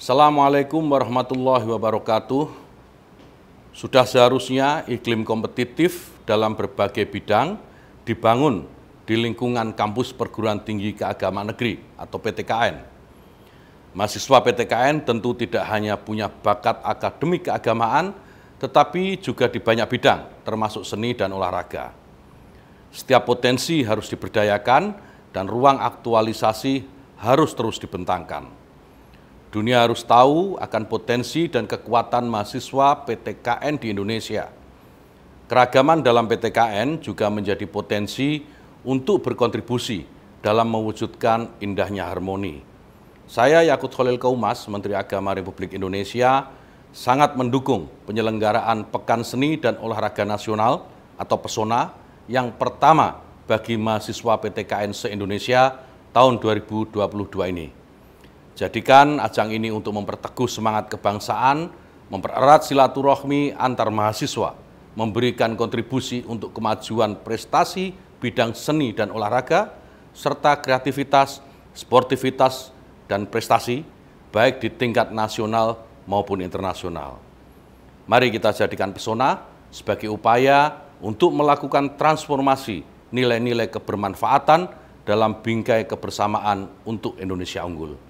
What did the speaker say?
Assalamualaikum warahmatullahi wabarakatuh. Sudah seharusnya iklim kompetitif dalam berbagai bidang dibangun di lingkungan kampus perguruan tinggi keagamaan negeri atau PTKN. Mahasiswa PTKN tentu tidak hanya punya bakat akademik keagamaan, tetapi juga di banyak bidang, termasuk seni dan olahraga. Setiap potensi harus diberdayakan dan ruang aktualisasi harus terus dibentangkan. Dunia harus tahu akan potensi dan kekuatan mahasiswa PTKN di Indonesia. Keragaman dalam PTKN juga menjadi potensi untuk berkontribusi dalam mewujudkan indahnya harmoni. Saya Yakut Khalil Kaumas, Menteri Agama Republik Indonesia, sangat mendukung penyelenggaraan Pekan Seni dan Olahraga Nasional atau PESONA yang pertama bagi mahasiswa PTKN se-Indonesia tahun 2022 ini. Jadikan ajang ini untuk memperteguh semangat kebangsaan, mempererat silaturahmi antar mahasiswa, memberikan kontribusi untuk kemajuan prestasi bidang seni dan olahraga, serta kreativitas, sportivitas, dan prestasi, baik di tingkat nasional maupun internasional. Mari kita jadikan pesona sebagai upaya untuk melakukan transformasi nilai-nilai kebermanfaatan dalam bingkai kebersamaan untuk Indonesia unggul.